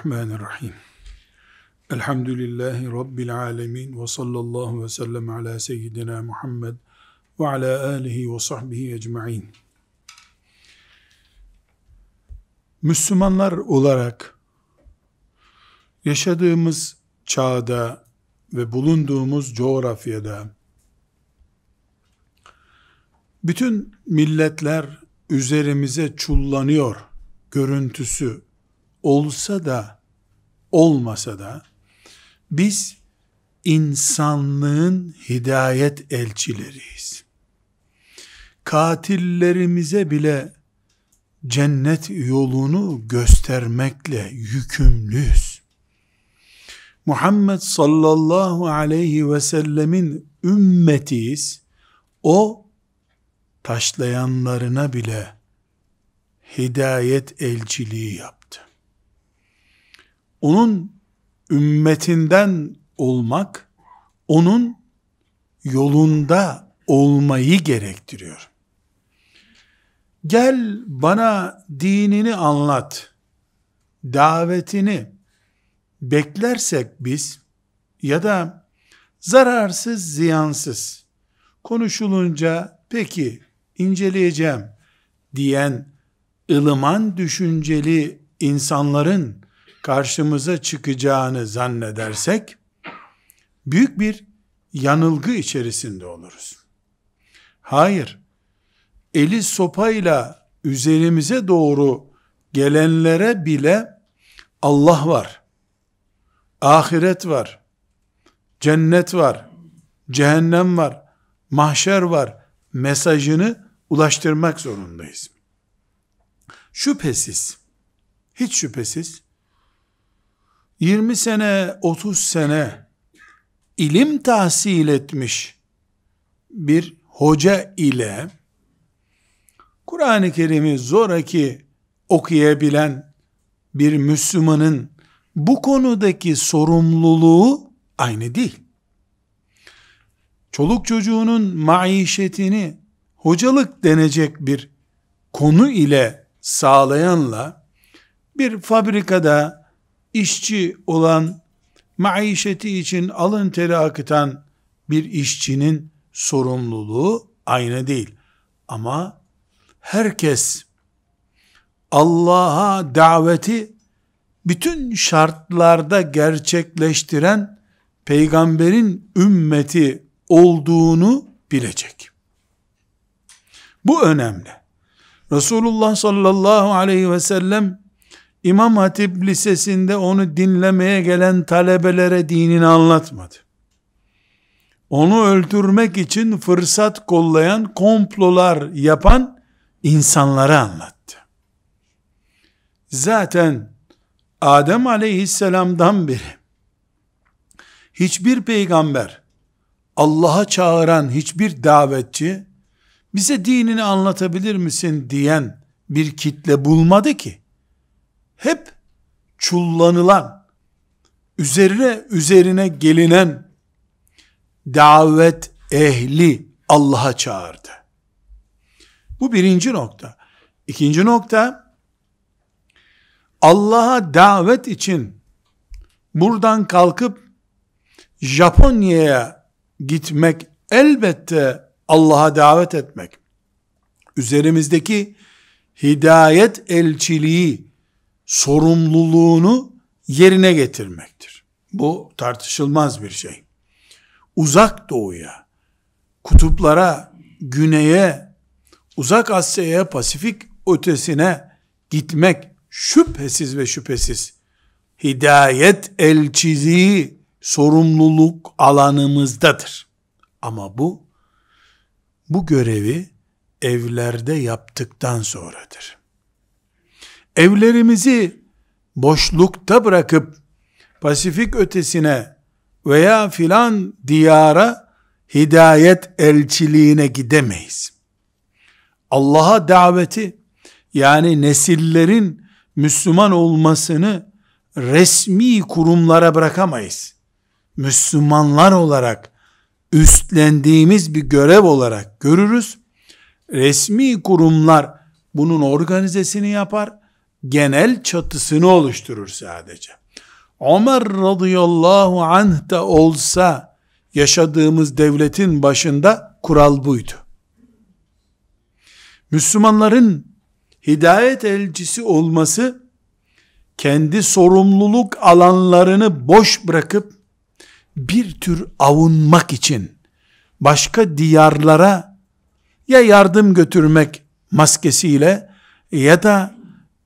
Bismillahirrahmanirrahim. Elhamdülillahi Rabbil alemin ve sallallahu ve sellem ala seyyidina Muhammed ve ala alihi ve sahbihi ecma'in. Müslümanlar olarak yaşadığımız çağda ve bulunduğumuz coğrafyada bütün milletler üzerimize çullanıyor görüntüsü olsa da olmasa da biz insanlığın hidayet elçileriyiz. Katillerimize bile cennet yolunu göstermekle yükümlüyüz. Muhammed sallallahu aleyhi ve sellemin ümmetiyiz. O taşlayanlarına bile hidayet elçiliği yap onun ümmetinden olmak, onun yolunda olmayı gerektiriyor. Gel bana dinini anlat, davetini beklersek biz ya da zararsız, ziyansız konuşulunca peki inceleyeceğim diyen ılıman düşünceli insanların karşımıza çıkacağını zannedersek büyük bir yanılgı içerisinde oluruz. Hayır. Eli sopayla üzerimize doğru gelenlere bile Allah var. Ahiret var. Cennet var. Cehennem var. Mahşer var. Mesajını ulaştırmak zorundayız. Şüphesiz, hiç şüphesiz, 20 sene, 30 sene ilim tahsil etmiş bir hoca ile Kur'an-ı Kerim'i zoraki okuyabilen bir Müslümanın bu konudaki sorumluluğu aynı değil. Çoluk çocuğunun maişetini hocalık denecek bir konu ile sağlayanla bir fabrikada işçi olan, maişeti için alın teri akıtan bir işçinin sorumluluğu aynı değil. Ama herkes Allah'a daveti bütün şartlarda gerçekleştiren peygamberin ümmeti olduğunu bilecek. Bu önemli. Resulullah sallallahu aleyhi ve sellem İmam Hatip Lisesi'nde onu dinlemeye gelen talebelere dinini anlatmadı. Onu öldürmek için fırsat kollayan, komplolar yapan insanlara anlattı. Zaten Adem aleyhisselamdan beri hiçbir peygamber, Allah'a çağıran hiçbir davetçi, bize dinini anlatabilir misin diyen bir kitle bulmadı ki hep çullanılan, üzerine üzerine gelinen davet ehli Allah'a çağırdı. Bu birinci nokta. İkinci nokta, Allah'a davet için buradan kalkıp Japonya'ya gitmek elbette Allah'a davet etmek. Üzerimizdeki hidayet elçiliği sorumluluğunu yerine getirmektir. Bu tartışılmaz bir şey. Uzak doğuya, kutuplara, güneye, uzak Asya'ya, Pasifik ötesine gitmek şüphesiz ve şüphesiz hidayet elçiliği sorumluluk alanımızdadır. Ama bu bu görevi evlerde yaptıktan sonradır evlerimizi boşlukta bırakıp Pasifik ötesine veya filan diyara hidayet elçiliğine gidemeyiz. Allah'a daveti yani nesillerin Müslüman olmasını resmi kurumlara bırakamayız. Müslümanlar olarak üstlendiğimiz bir görev olarak görürüz. Resmi kurumlar bunun organizesini yapar genel çatısını oluşturur sadece. Ömer radıyallahu anh da olsa yaşadığımız devletin başında kural buydu. Müslümanların hidayet elçisi olması kendi sorumluluk alanlarını boş bırakıp bir tür avunmak için başka diyarlara ya yardım götürmek maskesiyle ya da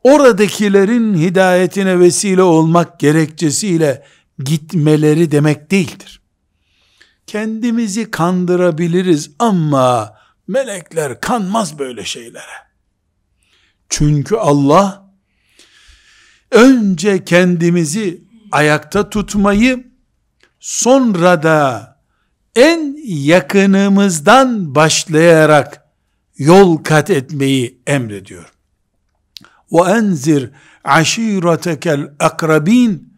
oradakilerin hidayetine vesile olmak gerekçesiyle gitmeleri demek değildir. Kendimizi kandırabiliriz ama melekler kanmaz böyle şeylere. Çünkü Allah önce kendimizi ayakta tutmayı sonra da en yakınımızdan başlayarak yol kat etmeyi emrediyor. وَاَنْزِرْ aşiretekel, akrabin,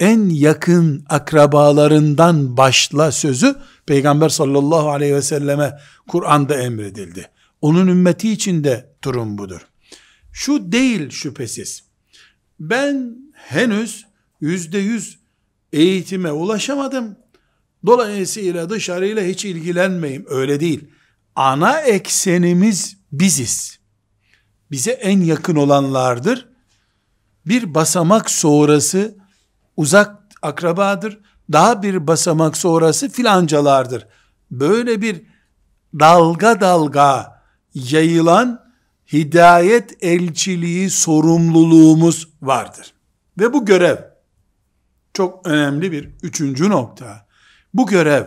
En yakın akrabalarından başla sözü Peygamber sallallahu aleyhi ve selleme Kur'an'da emredildi. Onun ümmeti için de durum budur. Şu değil şüphesiz. Ben henüz yüzde yüz eğitime ulaşamadım. Dolayısıyla dışarıyla hiç ilgilenmeyim. Öyle değil. Ana eksenimiz biziz bize en yakın olanlardır. Bir basamak sonrası uzak akrabadır. Daha bir basamak sonrası filancalardır. Böyle bir dalga dalga yayılan hidayet elçiliği sorumluluğumuz vardır. Ve bu görev çok önemli bir üçüncü nokta. Bu görev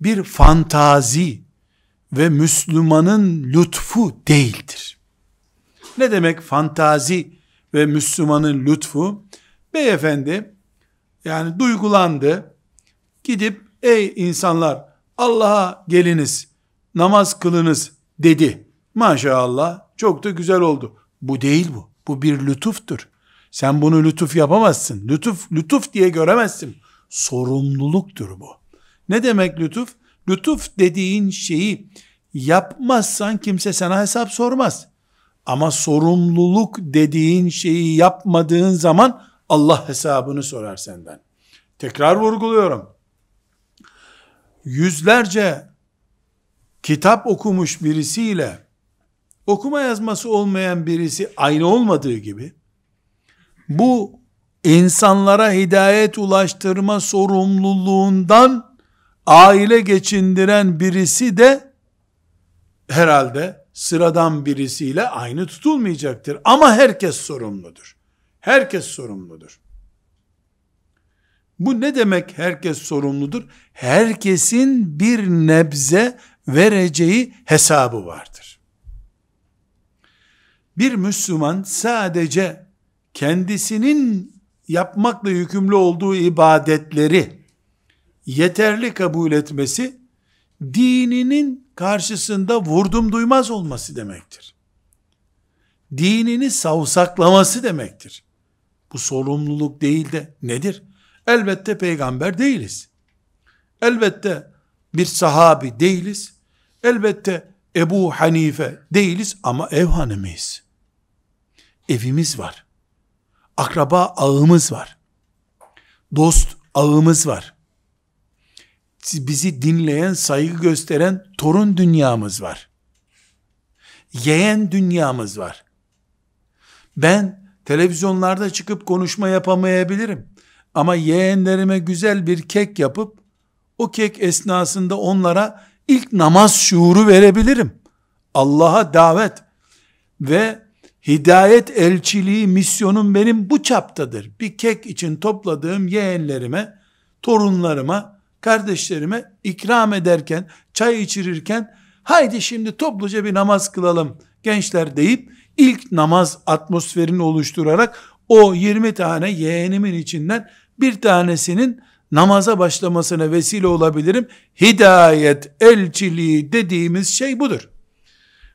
bir fantazi ve Müslümanın lütfu değildir. Ne demek fantazi ve Müslümanın lütfu? Beyefendi yani duygulandı. Gidip ey insanlar Allah'a geliniz, namaz kılınız dedi. Maşallah çok da güzel oldu. Bu değil bu. Bu bir lütuftur. Sen bunu lütuf yapamazsın. Lütuf, lütuf diye göremezsin. Sorumluluktur bu. Ne demek lütuf? Lütuf dediğin şeyi yapmazsan kimse sana hesap sormaz. Ama sorumluluk dediğin şeyi yapmadığın zaman Allah hesabını sorar senden. Tekrar vurguluyorum. Yüzlerce kitap okumuş birisiyle okuma yazması olmayan birisi aynı olmadığı gibi bu insanlara hidayet ulaştırma sorumluluğundan aile geçindiren birisi de herhalde sıradan birisiyle aynı tutulmayacaktır. Ama herkes sorumludur. Herkes sorumludur. Bu ne demek herkes sorumludur? Herkesin bir nebze vereceği hesabı vardır. Bir Müslüman sadece kendisinin yapmakla yükümlü olduğu ibadetleri yeterli kabul etmesi dininin karşısında vurdum duymaz olması demektir. Dinini savsaklaması demektir. Bu sorumluluk değil de nedir? Elbette peygamber değiliz. Elbette bir sahabi değiliz. Elbette Ebu Hanife değiliz ama ev hanımıyız. Evimiz var. Akraba ağımız var. Dost ağımız var bizi dinleyen, saygı gösteren torun dünyamız var. Yeğen dünyamız var. Ben televizyonlarda çıkıp konuşma yapamayabilirim. Ama yeğenlerime güzel bir kek yapıp o kek esnasında onlara ilk namaz şuuru verebilirim. Allah'a davet ve hidayet elçiliği misyonum benim bu çaptadır. Bir kek için topladığım yeğenlerime, torunlarıma kardeşlerime ikram ederken, çay içirirken haydi şimdi topluca bir namaz kılalım gençler deyip ilk namaz atmosferini oluşturarak o 20 tane yeğenimin içinden bir tanesinin namaza başlamasına vesile olabilirim. Hidayet elçiliği dediğimiz şey budur.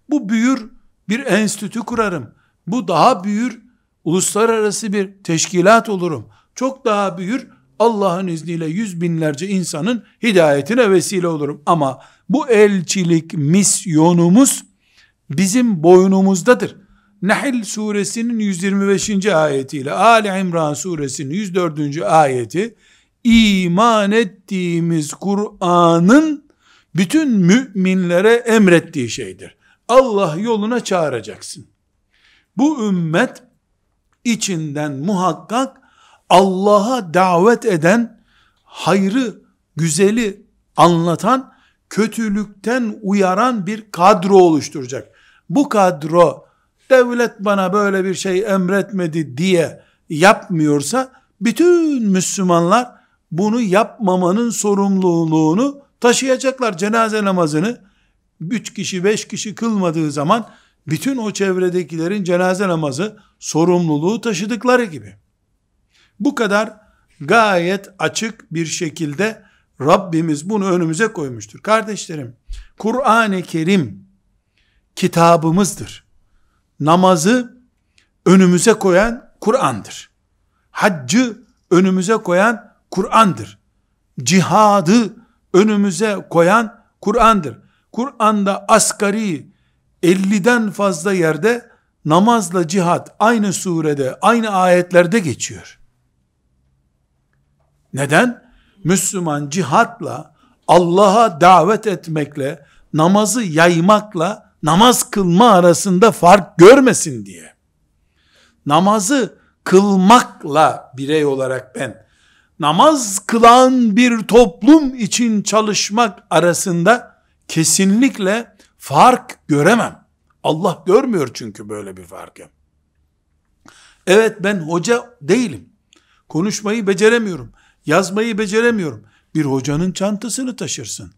Bu büyür bir enstitü kurarım. Bu daha büyür uluslararası bir teşkilat olurum. Çok daha büyür Allah'ın izniyle yüz binlerce insanın hidayetine vesile olurum. Ama bu elçilik misyonumuz bizim boynumuzdadır. Nahl suresinin 125. ayetiyle Ali İmran suresinin 104. ayeti iman ettiğimiz Kur'an'ın bütün müminlere emrettiği şeydir. Allah yoluna çağıracaksın. Bu ümmet içinden muhakkak Allah'a davet eden, hayrı, güzeli anlatan, kötülükten uyaran bir kadro oluşturacak. Bu kadro devlet bana böyle bir şey emretmedi diye yapmıyorsa bütün Müslümanlar bunu yapmamanın sorumluluğunu taşıyacaklar. Cenaze namazını 3 kişi 5 kişi kılmadığı zaman bütün o çevredekilerin cenaze namazı sorumluluğu taşıdıkları gibi. Bu kadar gayet açık bir şekilde Rabbimiz bunu önümüze koymuştur. Kardeşlerim, Kur'an-ı Kerim kitabımızdır. Namazı önümüze koyan Kur'an'dır. Haccı önümüze koyan Kur'an'dır. Cihadı önümüze koyan Kur'an'dır. Kur'an'da asgari 50'den fazla yerde namazla cihat aynı surede, aynı ayetlerde geçiyor. Neden? Müslüman cihatla, Allah'a davet etmekle, namazı yaymakla, namaz kılma arasında fark görmesin diye. Namazı kılmakla birey olarak ben, namaz kılan bir toplum için çalışmak arasında kesinlikle fark göremem. Allah görmüyor çünkü böyle bir farkı. Evet ben hoca değilim. Konuşmayı beceremiyorum. Yazmayı beceremiyorum. Bir hocanın çantasını taşırsın.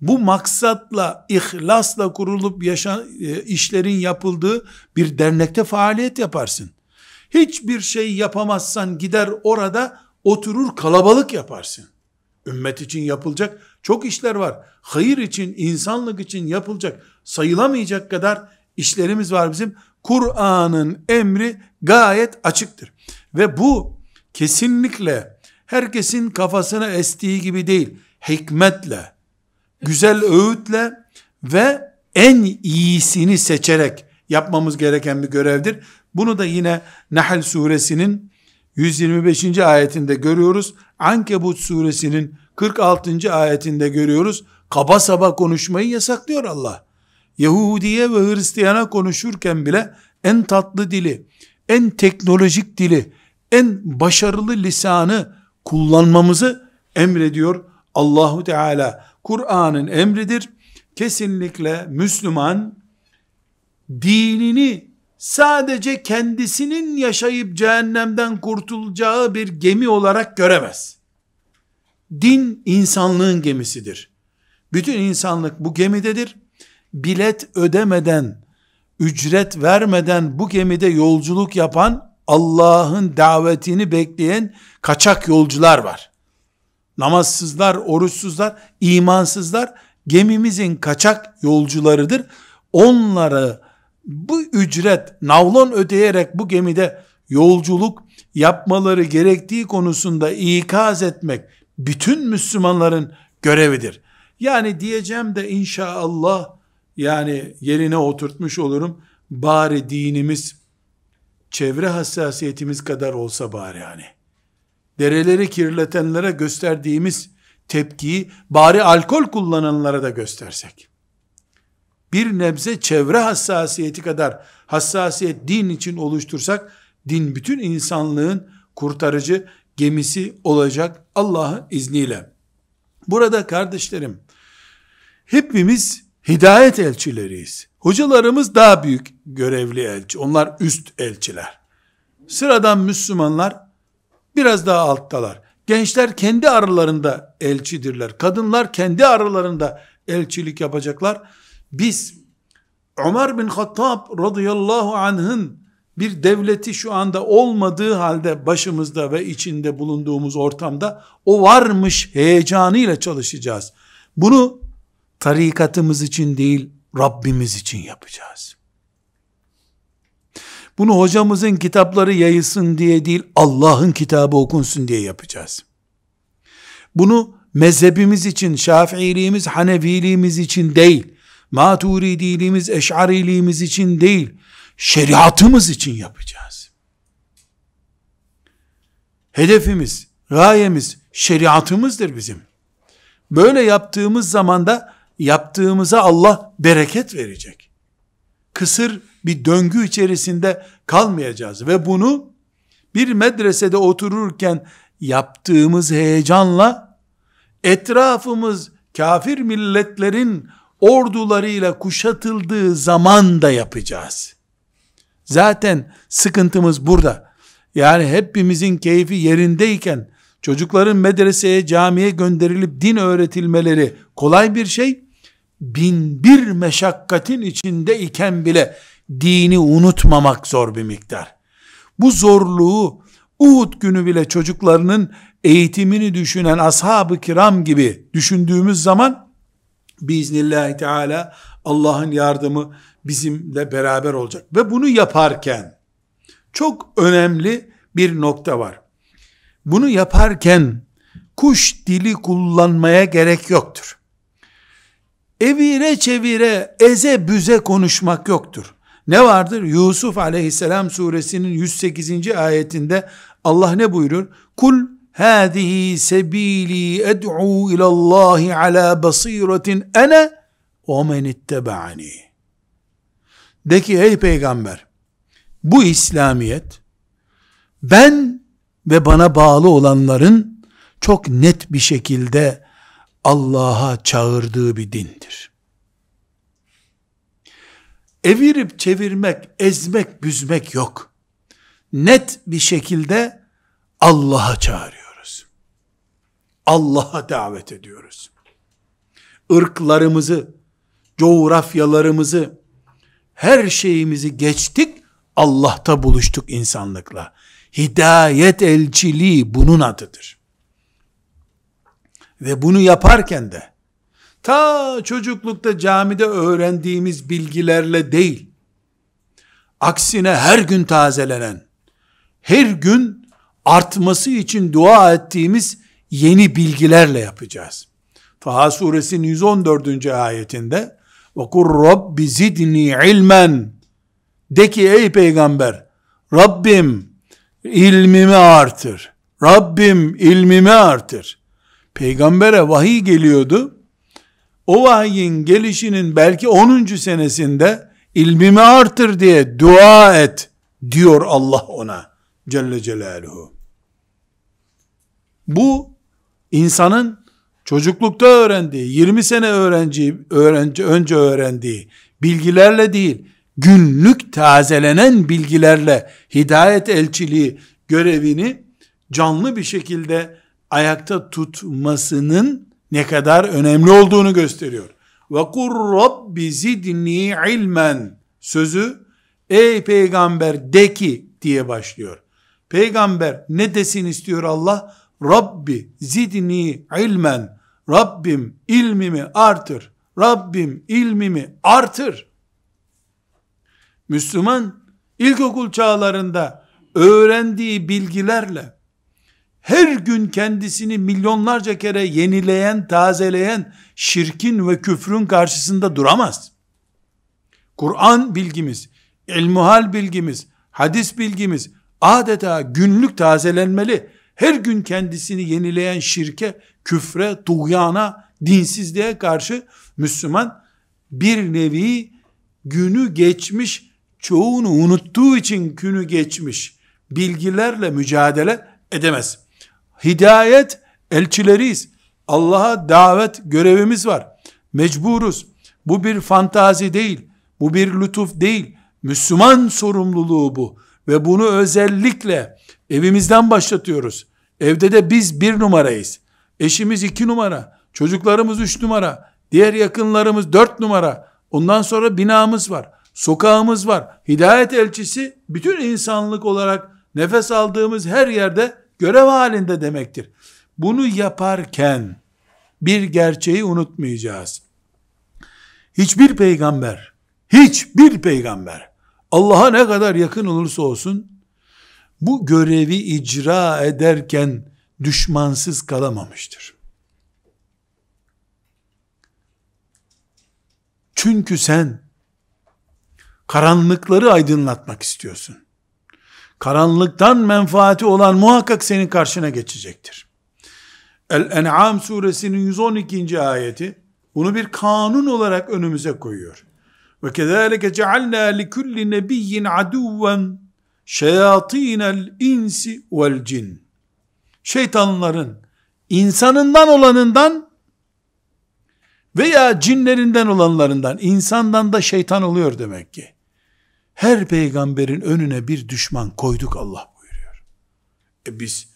Bu maksatla, ihlasla kurulup yaşa, e, işlerin yapıldığı bir dernekte faaliyet yaparsın. Hiçbir şey yapamazsan gider orada oturur kalabalık yaparsın. Ümmet için yapılacak çok işler var. Hayır için, insanlık için yapılacak sayılamayacak kadar işlerimiz var bizim. Kur'an'ın emri gayet açıktır. Ve bu kesinlikle herkesin kafasına estiği gibi değil, hikmetle, güzel öğütle ve en iyisini seçerek yapmamız gereken bir görevdir. Bunu da yine Nahl suresinin 125. ayetinde görüyoruz. Ankebut suresinin 46. ayetinde görüyoruz. Kaba saba konuşmayı yasaklıyor Allah. Yahudiye ve Hristiyana konuşurken bile en tatlı dili, en teknolojik dili, en başarılı lisanı kullanmamızı emrediyor Allahu Teala. Kur'an'ın emridir. Kesinlikle Müslüman dinini sadece kendisinin yaşayıp cehennemden kurtulacağı bir gemi olarak göremez. Din insanlığın gemisidir. Bütün insanlık bu gemidedir. Bilet ödemeden, ücret vermeden bu gemide yolculuk yapan Allah'ın davetini bekleyen kaçak yolcular var. Namazsızlar, oruçsuzlar, imansızlar gemimizin kaçak yolcularıdır. Onlara bu ücret navlon ödeyerek bu gemide yolculuk yapmaları gerektiği konusunda ikaz etmek bütün Müslümanların görevidir. Yani diyeceğim de inşallah yani yerine oturtmuş olurum. Bari dinimiz çevre hassasiyetimiz kadar olsa bari hani. Dereleri kirletenlere gösterdiğimiz tepkiyi bari alkol kullananlara da göstersek. Bir nebze çevre hassasiyeti kadar hassasiyet din için oluştursak, din bütün insanlığın kurtarıcı gemisi olacak Allah'ın izniyle. Burada kardeşlerim, hepimiz hidayet elçileriyiz. Hocalarımız daha büyük görevli elçi. Onlar üst elçiler. Sıradan Müslümanlar biraz daha alttalar. Gençler kendi aralarında elçidirler. Kadınlar kendi aralarında elçilik yapacaklar. Biz Ömer bin Hattab radıyallahu anh'ın bir devleti şu anda olmadığı halde başımızda ve içinde bulunduğumuz ortamda o varmış heyecanıyla çalışacağız. Bunu tarikatımız için değil, Rabbimiz için yapacağız. Bunu hocamızın kitapları yayılsın diye değil, Allah'ın kitabı okunsun diye yapacağız. Bunu mezhebimiz için, şafiiliğimiz, hanefiliğimiz için değil, maturidiliğimiz, eşariliğimiz için değil, şeriatımız için yapacağız. Hedefimiz, gayemiz, şeriatımızdır bizim. Böyle yaptığımız zaman da yaptığımıza Allah bereket verecek. Kısır bir döngü içerisinde kalmayacağız ve bunu bir medresede otururken yaptığımız heyecanla etrafımız kafir milletlerin ordularıyla kuşatıldığı zaman da yapacağız. Zaten sıkıntımız burada. Yani hepimizin keyfi yerindeyken çocukların medreseye, camiye gönderilip din öğretilmeleri kolay bir şey bin bir meşakkatin içinde iken bile dini unutmamak zor bir miktar. Bu zorluğu Uhud günü bile çocuklarının eğitimini düşünen ashab-ı kiram gibi düşündüğümüz zaman biiznillahü teala Allah'ın yardımı bizimle beraber olacak. Ve bunu yaparken çok önemli bir nokta var. Bunu yaparken kuş dili kullanmaya gerek yoktur evire çevire, eze büze konuşmak yoktur. Ne vardır? Yusuf aleyhisselam suresinin 108. ayetinde Allah ne buyurur? Kul hâzihi sebîlî ed'û ilallâhi alâ basîretin ene ve men ittebe'ani. De ki ey peygamber, bu İslamiyet, ben ve bana bağlı olanların çok net bir şekilde Allah'a çağırdığı bir dindir. Evirip çevirmek, ezmek, büzmek yok. Net bir şekilde Allah'a çağırıyoruz. Allah'a davet ediyoruz. Irklarımızı, coğrafyalarımızı, her şeyimizi geçtik, Allah'ta buluştuk insanlıkla. Hidayet elçiliği bunun adıdır. Ve bunu yaparken de ta çocuklukta camide öğrendiğimiz bilgilerle değil, aksine her gün tazelenen, her gün artması için dua ettiğimiz yeni bilgilerle yapacağız. Taha suresinin 114. ayetinde وَقُلْ رَبِّ زِدْنِي عِلْمًا De ki ey peygamber Rabbim ilmimi artır. Rabbim ilmimi artır peygambere vahiy geliyordu. O vahiyin gelişinin belki 10. senesinde ilmimi artır diye dua et diyor Allah ona Celle Celaluhu. Bu insanın çocuklukta öğrendiği, 20 sene öğrenci, öğrenci önce öğrendiği bilgilerle değil, günlük tazelenen bilgilerle hidayet elçiliği görevini canlı bir şekilde ayakta tutmasının ne kadar önemli olduğunu gösteriyor. Ve kur rabbi zidni ilmen sözü ey peygamber de ki diye başlıyor. Peygamber ne desin istiyor Allah? Rabbi zidni ilmen. Rabbim ilmimi artır. Rabbim ilmimi artır. Müslüman ilkokul çağlarında öğrendiği bilgilerle her gün kendisini milyonlarca kere yenileyen, tazeleyen şirkin ve küfrün karşısında duramaz. Kur'an bilgimiz, ilmuhal bilgimiz, hadis bilgimiz adeta günlük tazelenmeli. Her gün kendisini yenileyen şirke, küfre, tuğyana, dinsizliğe karşı Müslüman bir nevi günü geçmiş, çoğunu unuttuğu için günü geçmiş bilgilerle mücadele edemez. Hidayet elçileriyiz. Allah'a davet görevimiz var. Mecburuz. Bu bir fantazi değil. Bu bir lütuf değil. Müslüman sorumluluğu bu. Ve bunu özellikle evimizden başlatıyoruz. Evde de biz bir numarayız. Eşimiz iki numara. Çocuklarımız üç numara. Diğer yakınlarımız dört numara. Ondan sonra binamız var. Sokağımız var. Hidayet elçisi bütün insanlık olarak nefes aldığımız her yerde Görev halinde demektir. Bunu yaparken bir gerçeği unutmayacağız. Hiçbir peygamber, hiçbir peygamber Allah'a ne kadar yakın olursa olsun bu görevi icra ederken düşmansız kalamamıştır. Çünkü sen karanlıkları aydınlatmak istiyorsun karanlıktan menfaati olan muhakkak senin karşına geçecektir. El-En'am suresinin 112. ayeti bunu bir kanun olarak önümüze koyuyor. Ve kezalike cealna li kulli nebiyyin aduven şeyatinel insi vel cin. Şeytanların insanından olanından veya cinlerinden olanlarından insandan da şeytan oluyor demek ki her peygamberin önüne bir düşman koyduk Allah buyuruyor. E biz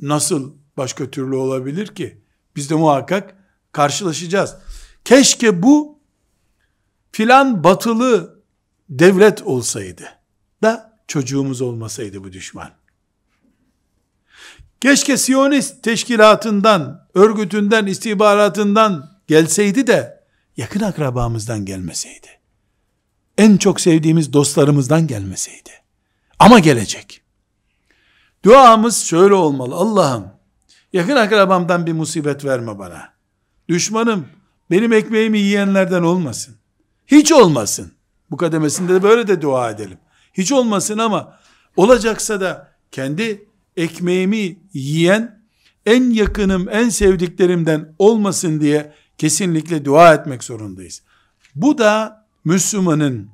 nasıl başka türlü olabilir ki? Biz de muhakkak karşılaşacağız. Keşke bu filan batılı devlet olsaydı da çocuğumuz olmasaydı bu düşman. Keşke Siyonist teşkilatından, örgütünden, istihbaratından gelseydi de yakın akrabamızdan gelmeseydi en çok sevdiğimiz dostlarımızdan gelmeseydi. Ama gelecek. Duamız şöyle olmalı. Allah'ım yakın akrabamdan bir musibet verme bana. Düşmanım benim ekmeğimi yiyenlerden olmasın. Hiç olmasın. Bu kademesinde de böyle de dua edelim. Hiç olmasın ama olacaksa da kendi ekmeğimi yiyen en yakınım, en sevdiklerimden olmasın diye kesinlikle dua etmek zorundayız. Bu da Müslümanın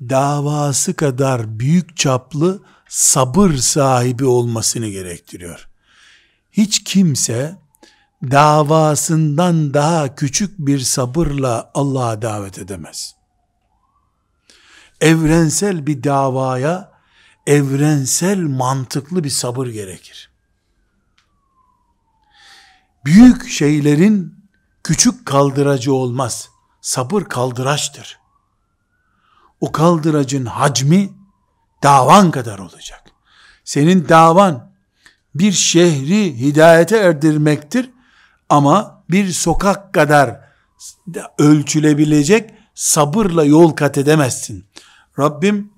davası kadar büyük çaplı sabır sahibi olmasını gerektiriyor. Hiç kimse davasından daha küçük bir sabırla Allah'a davet edemez. Evrensel bir davaya evrensel mantıklı bir sabır gerekir. Büyük şeylerin küçük kaldıracı olmaz sabır kaldıraçtır. O kaldıracın hacmi davan kadar olacak. Senin davan bir şehri hidayete erdirmektir ama bir sokak kadar ölçülebilecek sabırla yol kat edemezsin. Rabbim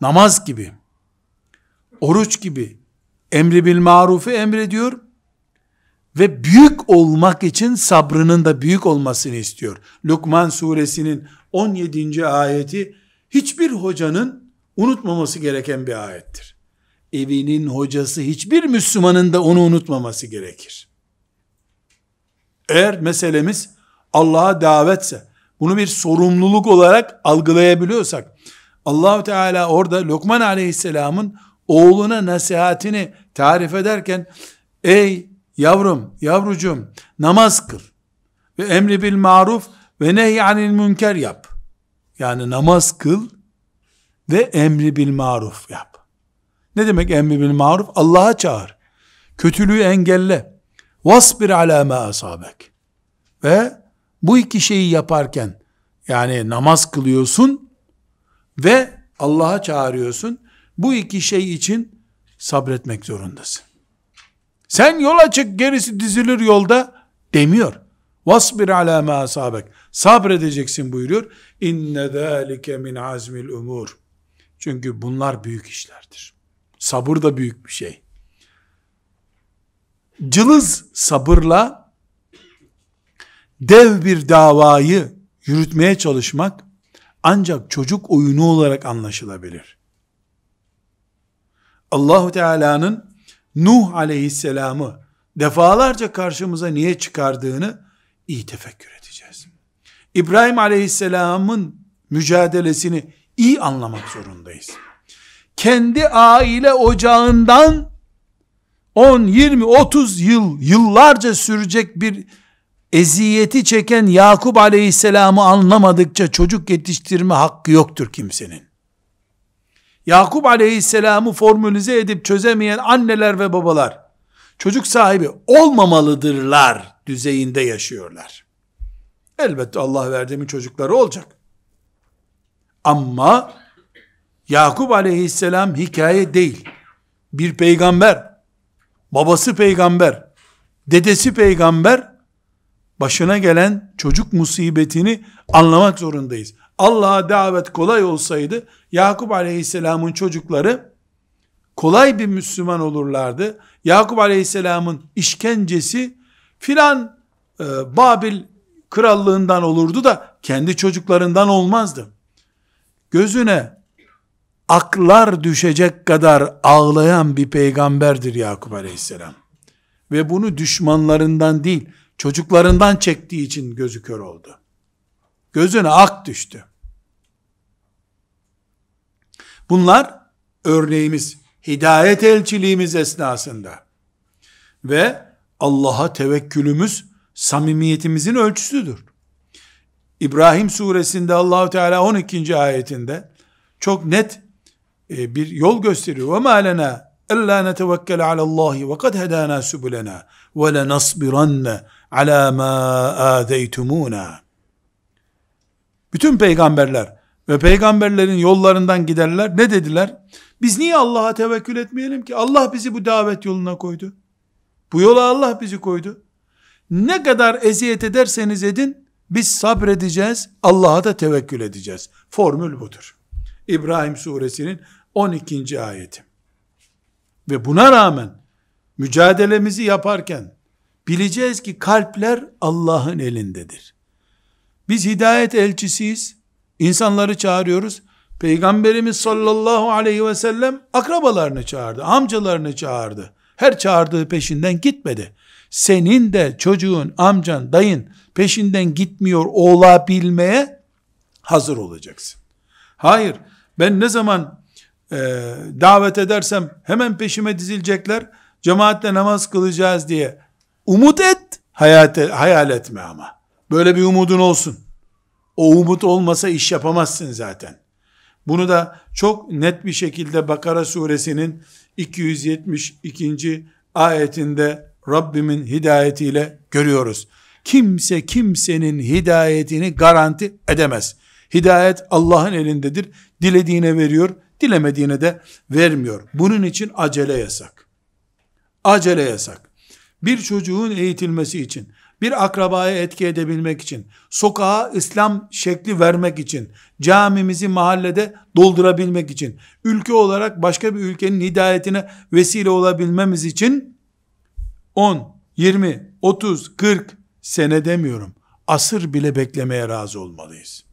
namaz gibi, oruç gibi emri bil marufu emrediyor, ve büyük olmak için sabrının da büyük olmasını istiyor. Lukman suresinin 17. ayeti hiçbir hocanın unutmaması gereken bir ayettir. Evinin hocası hiçbir Müslümanın da onu unutmaması gerekir. Eğer meselemiz Allah'a davetse, bunu bir sorumluluk olarak algılayabiliyorsak, Allahu Teala orada Lokman Aleyhisselam'ın oğluna nasihatini tarif ederken, ey Yavrum, yavrucum namaz kıl. Ve emri bil maruf ve nehy anil münker yap. Yani namaz kıl ve emri bil maruf yap. Ne demek emri bil maruf? Allah'a çağır. Kötülüğü engelle. Vasbir ala ma asabek. Ve bu iki şeyi yaparken yani namaz kılıyorsun ve Allah'a çağırıyorsun. Bu iki şey için sabretmek zorundasın. Sen yola çık gerisi dizilir yolda demiyor. Vasbir ala ma asabek. Sabredeceksin buyuruyor. İnne zâlike min azmil umur. Çünkü bunlar büyük işlerdir. Sabır da büyük bir şey. Cılız sabırla dev bir davayı yürütmeye çalışmak ancak çocuk oyunu olarak anlaşılabilir. Allahu Teala'nın Nuh aleyhisselamı defalarca karşımıza niye çıkardığını iyi tefekkür edeceğiz. İbrahim aleyhisselamın mücadelesini iyi anlamak zorundayız. Kendi aile ocağından 10, 20, 30 yıl, yıllarca sürecek bir eziyeti çeken Yakup aleyhisselamı anlamadıkça çocuk yetiştirme hakkı yoktur kimsenin. Yakup aleyhisselamı formülize edip çözemeyen anneler ve babalar, çocuk sahibi olmamalıdırlar düzeyinde yaşıyorlar. Elbette Allah verdiğimin çocukları olacak. Ama Yakup aleyhisselam hikaye değil. Bir peygamber, babası peygamber, dedesi peygamber, başına gelen çocuk musibetini anlamak zorundayız. Allah'a davet kolay olsaydı Yakup aleyhisselamın çocukları kolay bir Müslüman olurlardı. Yakup aleyhisselamın işkencesi filan e, Babil krallığından olurdu da kendi çocuklarından olmazdı. Gözüne aklar düşecek kadar ağlayan bir peygamberdir Yakup aleyhisselam. Ve bunu düşmanlarından değil, çocuklarından çektiği için gözü kör oldu. Gözüne ak düştü. Bunlar örneğimiz hidayet elçiliğimiz esnasında ve Allah'a tevekkülümüz samimiyetimizin ölçüsüdür. İbrahim suresinde Allah Teala 12. ayetinde çok net e, bir yol gösteriyor. Ve malena illa netevekkel ala Allahi ve kad hedana subulena ve le nasbiranne ala ma adeytumuna. Bütün peygamberler ve peygamberlerin yollarından giderler ne dediler? Biz niye Allah'a tevekkül etmeyelim ki? Allah bizi bu davet yoluna koydu. Bu yola Allah bizi koydu. Ne kadar eziyet ederseniz edin, biz sabredeceğiz, Allah'a da tevekkül edeceğiz. Formül budur. İbrahim suresinin 12. ayeti. Ve buna rağmen mücadelemizi yaparken bileceğiz ki kalpler Allah'ın elindedir. Biz hidayet elçisiyiz. İnsanları çağırıyoruz. Peygamberimiz sallallahu aleyhi ve sellem akrabalarını çağırdı, amcalarını çağırdı. Her çağırdığı peşinden gitmedi. Senin de çocuğun, amcan, dayın peşinden gitmiyor olabilmeye hazır olacaksın. Hayır, ben ne zaman e, davet edersem hemen peşime dizilecekler, cemaatle namaz kılacağız diye umut et, hayat, hayal etme ama. Böyle bir umudun olsun. O umut olmasa iş yapamazsın zaten. Bunu da çok net bir şekilde Bakara suresinin 272. ayetinde Rabbimin hidayetiyle görüyoruz. Kimse kimsenin hidayetini garanti edemez. Hidayet Allah'ın elindedir. Dilediğine veriyor, dilemediğine de vermiyor. Bunun için acele yasak. Acele yasak. Bir çocuğun eğitilmesi için bir akrabaya etki edebilmek için, sokağa İslam şekli vermek için, camimizi mahallede doldurabilmek için, ülke olarak başka bir ülkenin hidayetine vesile olabilmemiz için 10, 20, 30, 40 sene demiyorum. Asır bile beklemeye razı olmalıyız.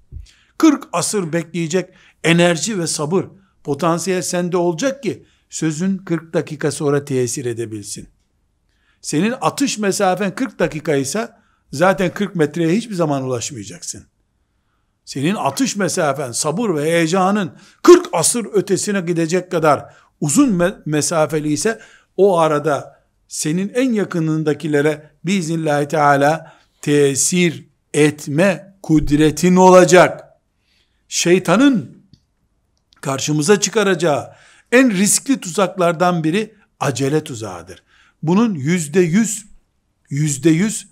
40 asır bekleyecek enerji ve sabır, potansiyel sende olacak ki sözün 40 dakika sonra tesir edebilsin. Senin atış mesafen 40 dakika ise zaten 40 metreye hiçbir zaman ulaşmayacaksın. Senin atış mesafen, sabır ve heyecanın 40 asır ötesine gidecek kadar uzun mesafeli ise o arada senin en yakınındakilere biiznillahü teala tesir etme kudretin olacak. Şeytanın karşımıza çıkaracağı en riskli tuzaklardan biri acele tuzağıdır. Bunun yüzde yüz, yüzde yüz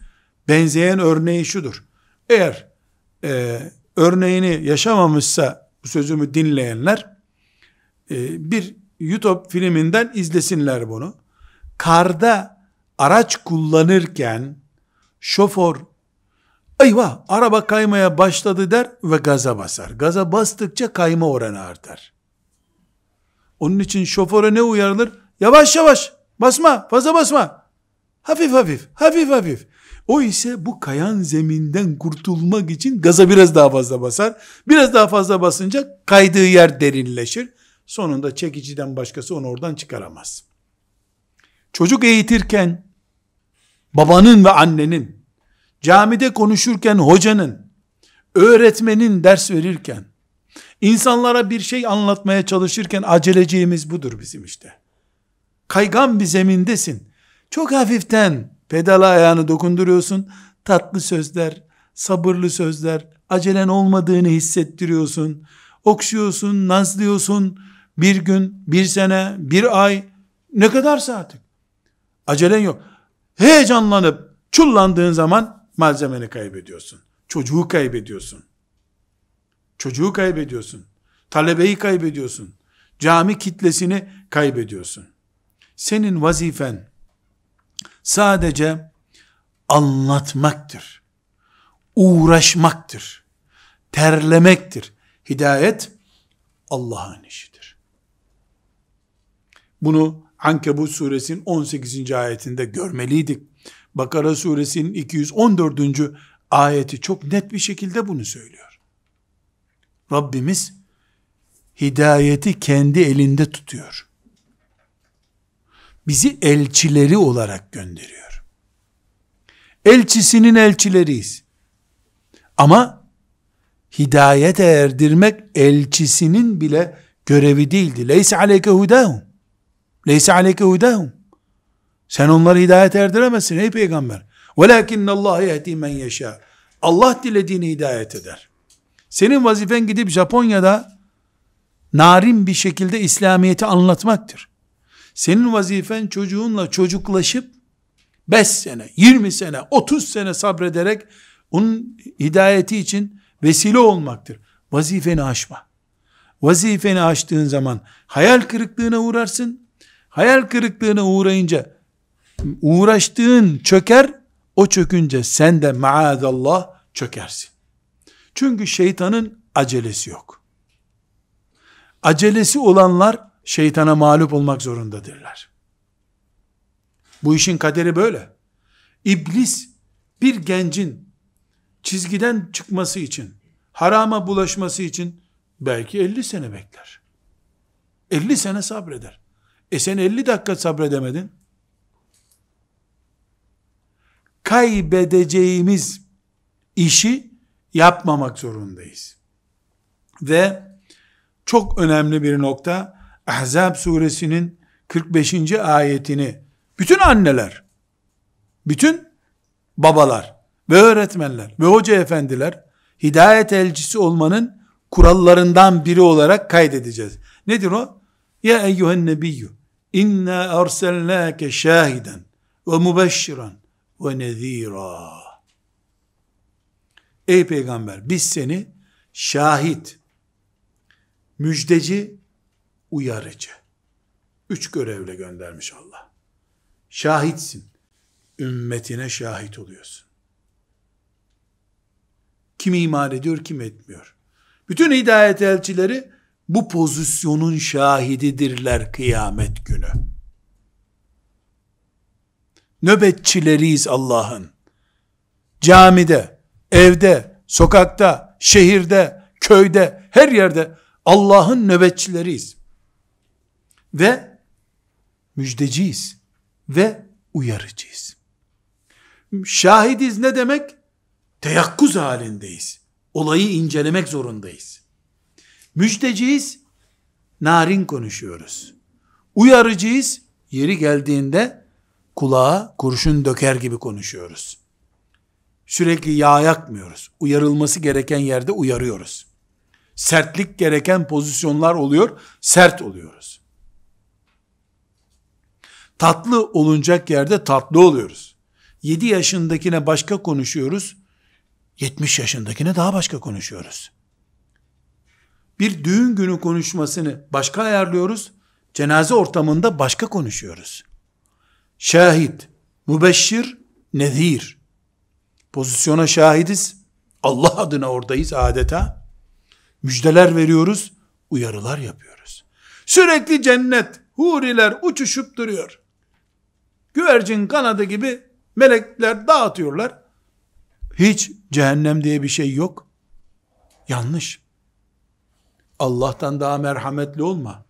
benzeyen örneği şudur. Eğer e, örneğini yaşamamışsa bu sözümü dinleyenler e, bir YouTube filminden izlesinler bunu. Karda araç kullanırken şoför eyvah araba kaymaya başladı der ve gaza basar. Gaza bastıkça kayma oranı artar. Onun için şoföre ne uyarılır? Yavaş yavaş Basma, fazla basma. Hafif hafif, hafif hafif. O ise bu kayan zeminden kurtulmak için gaza biraz daha fazla basar. Biraz daha fazla basınca kaydığı yer derinleşir. Sonunda çekiciden başkası onu oradan çıkaramaz. Çocuk eğitirken babanın ve annenin, camide konuşurken hocanın, öğretmenin ders verirken, insanlara bir şey anlatmaya çalışırken aceleciğimiz budur bizim işte kaygan bir zemindesin. Çok hafiften pedala ayağını dokunduruyorsun. Tatlı sözler, sabırlı sözler, acelen olmadığını hissettiriyorsun. Okşuyorsun, nazlıyorsun. Bir gün, bir sene, bir ay, ne kadarsa artık. Acelen yok. Heyecanlanıp çullandığın zaman malzemeni kaybediyorsun. Çocuğu kaybediyorsun. Çocuğu kaybediyorsun. Talebeyi kaybediyorsun. Cami kitlesini kaybediyorsun. Senin vazifen sadece anlatmaktır. Uğraşmaktır. Terlemektir. Hidayet Allah'ın işidir. Bunu Ankebut suresinin 18. ayetinde görmeliydik. Bakara suresinin 214. ayeti çok net bir şekilde bunu söylüyor. Rabbimiz hidayeti kendi elinde tutuyor bizi elçileri olarak gönderiyor. Elçisinin elçileriyiz. Ama hidayet erdirmek elçisinin bile görevi değildi. Leyse aleyke hudahum. Leyse aleyke hudahum. Sen onları hidayete erdiremezsin ey peygamber. Velakinne Allah yehdi men yeşâ. Allah dilediğini hidayet eder. Senin vazifen gidip Japonya'da narin bir şekilde İslamiyet'i anlatmaktır. Senin vazifen çocuğunla çocuklaşıp 5 sene, 20 sene, 30 sene sabrederek onun hidayeti için vesile olmaktır. Vazifeni aşma. Vazifeni aştığın zaman hayal kırıklığına uğrarsın. Hayal kırıklığına uğrayınca uğraştığın çöker, o çökünce sen de maazallah çökersin. Çünkü şeytanın acelesi yok. Acelesi olanlar şeytana mağlup olmak zorundadırlar. Bu işin kaderi böyle. İblis bir gencin çizgiden çıkması için, harama bulaşması için belki 50 sene bekler. 50 sene sabreder. E sen 50 dakika sabredemedin. Kaybedeceğimiz işi yapmamak zorundayız. Ve çok önemli bir nokta Ahzab suresinin 45. ayetini bütün anneler, bütün babalar ve öğretmenler ve hoca efendiler hidayet elçisi olmanın kurallarından biri olarak kaydedeceğiz. Nedir o? Ya eyyühen nebiyyü inna arselnâke şahiden ve mübeşşiren ve nezîrâ. Ey peygamber biz seni şahit, müjdeci uyarıcı. Üç görevle göndermiş Allah. Şahitsin. Ümmetine şahit oluyorsun. Kim iman ediyor, kim etmiyor. Bütün hidayet elçileri bu pozisyonun şahididirler kıyamet günü. Nöbetçileriyiz Allah'ın. Camide, evde, sokakta, şehirde, köyde, her yerde Allah'ın nöbetçileriyiz ve müjdeciyiz ve uyarıcıyız. Şahidiz ne demek? Teyakkuz halindeyiz. Olayı incelemek zorundayız. Müjdeciyiz, narin konuşuyoruz. Uyarıcıyız, yeri geldiğinde kulağa kurşun döker gibi konuşuyoruz. Sürekli yağ yakmıyoruz. Uyarılması gereken yerde uyarıyoruz. Sertlik gereken pozisyonlar oluyor, sert oluyoruz. Tatlı olunacak yerde tatlı oluyoruz. 7 yaşındakine başka konuşuyoruz. 70 yaşındakine daha başka konuşuyoruz. Bir düğün günü konuşmasını başka ayarlıyoruz. Cenaze ortamında başka konuşuyoruz. Şahit, mübeşşir, nedir? Pozisyona şahidiz. Allah adına oradayız adeta. Müjdeler veriyoruz, uyarılar yapıyoruz. Sürekli cennet, huriler uçuşup duruyor güvercin kanadı gibi melekler dağıtıyorlar. Hiç cehennem diye bir şey yok. Yanlış. Allah'tan daha merhametli olma.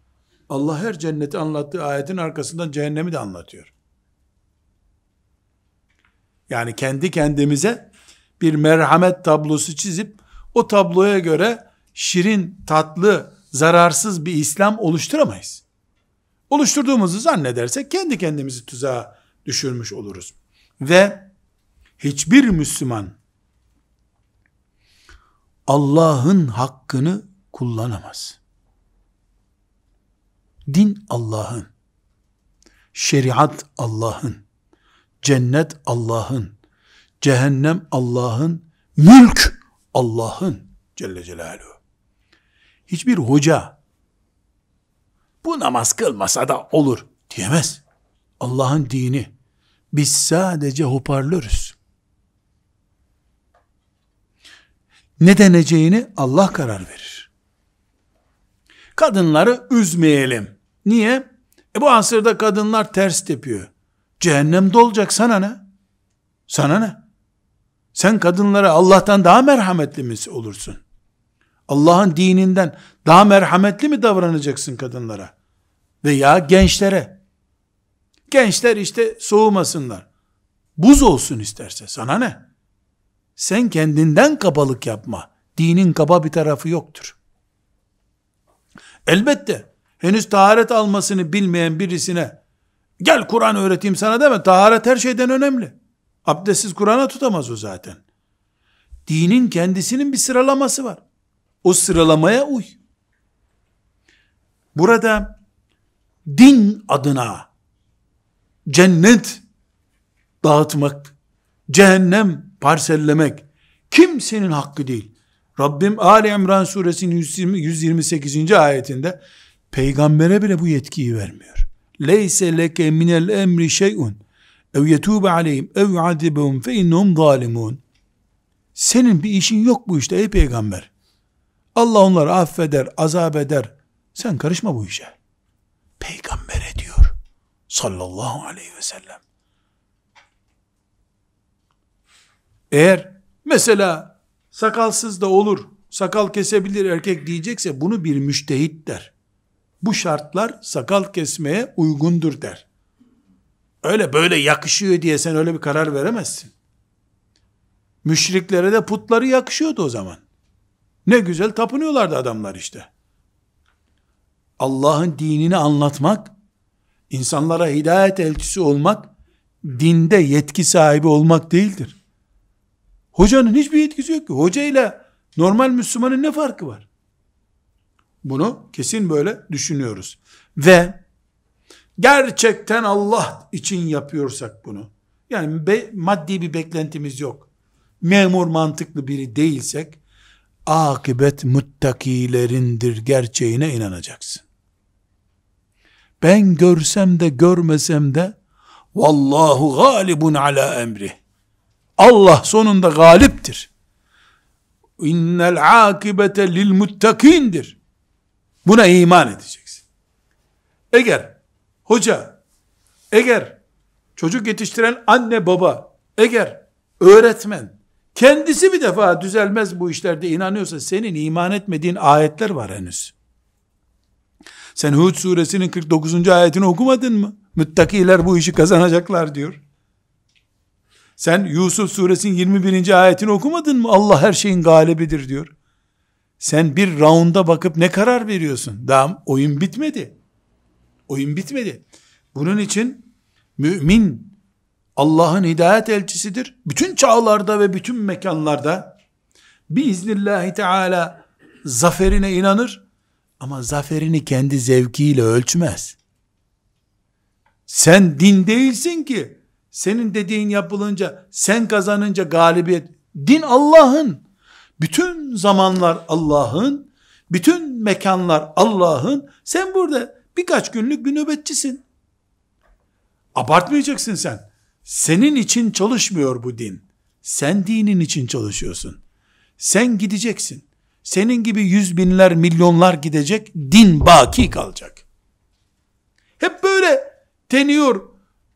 Allah her cenneti anlattığı ayetin arkasından cehennemi de anlatıyor. Yani kendi kendimize bir merhamet tablosu çizip o tabloya göre şirin, tatlı, zararsız bir İslam oluşturamayız oluşturduğumuzu zannedersek kendi kendimizi tuzağa düşürmüş oluruz. Ve hiçbir Müslüman Allah'ın hakkını kullanamaz. Din Allah'ın, şeriat Allah'ın, cennet Allah'ın, cehennem Allah'ın, mülk Allah'ın Celle Celaluhu. Hiçbir hoca, bu namaz kılmasa da olur diyemez. Allah'ın dini. Biz sadece hoparlörüz. Ne deneceğini Allah karar verir. Kadınları üzmeyelim. Niye? E bu asırda kadınlar ters tepiyor. Cehennemde olacak sana ne? Sana ne? Sen kadınlara Allah'tan daha merhametli mi olursun? Allah'ın dininden daha merhametli mi davranacaksın kadınlara? Veya gençlere? Gençler işte soğumasınlar. Buz olsun isterse sana ne? Sen kendinden kabalık yapma. Dinin kaba bir tarafı yoktur. Elbette henüz taharet almasını bilmeyen birisine gel Kur'an öğreteyim sana deme. Taharet her şeyden önemli. Abdestsiz Kur'an'a tutamaz o zaten. Dinin kendisinin bir sıralaması var. O sıralamaya uy. Burada din adına cennet dağıtmak, cehennem parsellemek kimsenin hakkı değil. Rabbim Ali İmran suresinin 120, 128. ayetinde peygambere bile bu yetkiyi vermiyor. Leyse leke minel emri şey'un ev yetube aleyhim ev yuadibehum fe innehum zalimun. Senin bir işin yok bu işte ey peygamber. Allah onları affeder, azap eder. Sen karışma bu işe. Peygamber ediyor, Sallallahu aleyhi ve sellem. Eğer mesela sakalsız da olur, sakal kesebilir erkek diyecekse bunu bir müştehit der. Bu şartlar sakal kesmeye uygundur der. Öyle böyle yakışıyor diye sen öyle bir karar veremezsin. Müşriklere de putları yakışıyordu o zaman. Ne güzel tapınıyorlardı adamlar işte. Allah'ın dinini anlatmak, insanlara hidayet elçisi olmak, dinde yetki sahibi olmak değildir. Hocanın hiçbir yetkisi yok ki. Hoca ile normal Müslümanın ne farkı var? Bunu kesin böyle düşünüyoruz. Ve gerçekten Allah için yapıyorsak bunu, yani be, maddi bir beklentimiz yok, memur mantıklı biri değilsek, akıbet muttakilerindir gerçeğine inanacaksın. Ben görsem de görmesem de vallahu galibun ala emri. Allah sonunda galiptir. İnnel akibete lil muttakindir. Buna iman edeceksin. Eğer hoca, eğer çocuk yetiştiren anne baba, eğer öğretmen, Kendisi bir defa düzelmez bu işlerde inanıyorsa senin iman etmediğin ayetler var henüz. Sen Hud suresinin 49. ayetini okumadın mı? Müttakiler bu işi kazanacaklar diyor. Sen Yusuf suresinin 21. ayetini okumadın mı? Allah her şeyin galibidir diyor. Sen bir raunda bakıp ne karar veriyorsun? Daha oyun bitmedi. Oyun bitmedi. Bunun için mümin Allah'ın hidayet elçisidir. Bütün çağlarda ve bütün mekanlarda biiznillahü teala zaferine inanır ama zaferini kendi zevkiyle ölçmez. Sen din değilsin ki senin dediğin yapılınca sen kazanınca galibiyet din Allah'ın bütün zamanlar Allah'ın bütün mekanlar Allah'ın sen burada birkaç günlük bir nöbetçisin abartmayacaksın sen senin için çalışmıyor bu din. Sen dinin için çalışıyorsun. Sen gideceksin. Senin gibi yüz binler, milyonlar gidecek, din baki kalacak. Hep böyle deniyor,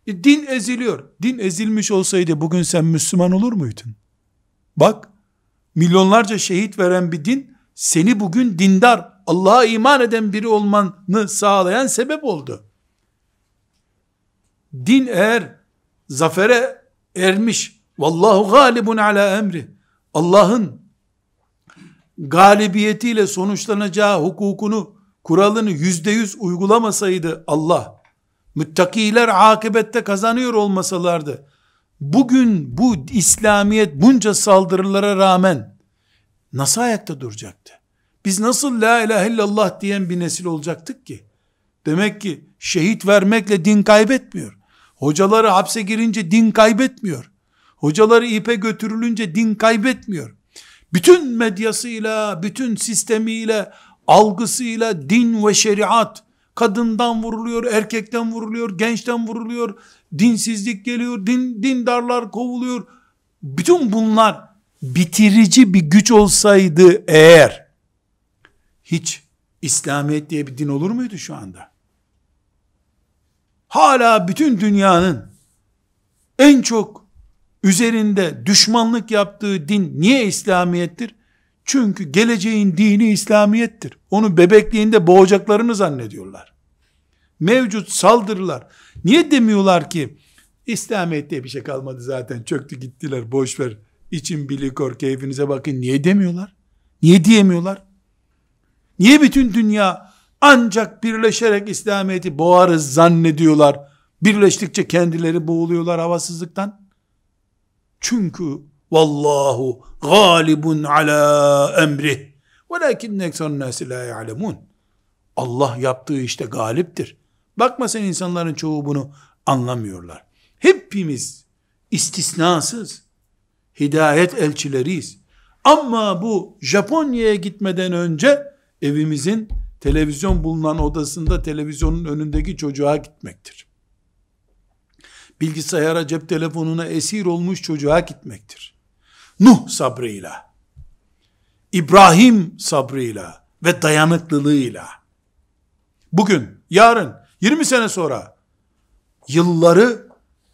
e, din eziliyor. Din ezilmiş olsaydı bugün sen Müslüman olur muydun? Bak, milyonlarca şehit veren bir din, seni bugün dindar, Allah'a iman eden biri olmanı sağlayan sebep oldu. Din eğer zafere ermiş. Vallahu galibun ala emri. Allah'ın galibiyetiyle sonuçlanacağı hukukunu, kuralını yüzde yüz uygulamasaydı Allah, müttakiler akıbette kazanıyor olmasalardı, bugün bu İslamiyet bunca saldırılara rağmen nasıl ayakta duracaktı? Biz nasıl la ilahe illallah diyen bir nesil olacaktık ki? Demek ki şehit vermekle din kaybetmiyor. Hocaları hapse girince din kaybetmiyor. Hocaları ipe götürülünce din kaybetmiyor. Bütün medyasıyla, bütün sistemiyle, algısıyla din ve şeriat kadından vuruluyor, erkekten vuruluyor, gençten vuruluyor, dinsizlik geliyor, din, dindarlar kovuluyor. Bütün bunlar bitirici bir güç olsaydı eğer hiç İslamiyet diye bir din olur muydu şu anda? hala bütün dünyanın en çok üzerinde düşmanlık yaptığı din niye İslamiyettir? Çünkü geleceğin dini İslamiyettir. Onu bebekliğinde boğacaklarını zannediyorlar. Mevcut saldırılar. Niye demiyorlar ki İslamiyet diye bir şey kalmadı zaten. Çöktü gittiler. boşver için İçin bilikor keyfinize bakın. Niye demiyorlar? Niye diyemiyorlar? Niye bütün dünya ancak birleşerek İslamiyet'i boğarız zannediyorlar. Birleştikçe kendileri boğuluyorlar havasızlıktan. Çünkü vallahu galibun ala emri. Velakin eksen nasi la ya'lemun. Allah yaptığı işte galiptir. Bakma sen insanların çoğu bunu anlamıyorlar. Hepimiz istisnasız hidayet elçileriyiz. Ama bu Japonya'ya gitmeden önce evimizin televizyon bulunan odasında televizyonun önündeki çocuğa gitmektir. Bilgisayara, cep telefonuna esir olmuş çocuğa gitmektir. Nuh sabrıyla, İbrahim sabrıyla ve dayanıklılığıyla. Bugün, yarın, 20 sene sonra yılları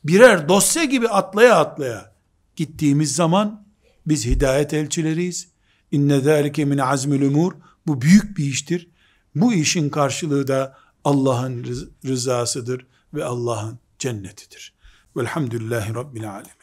birer dosya gibi atlaya atlaya gittiğimiz zaman biz hidayet elçileriyiz. İnne zâlike min azmül umur. Bu büyük bir iştir. Bu işin karşılığı da Allah'ın rızasıdır ve Allah'ın cennetidir. Velhamdülillahi Rabbil Alemin.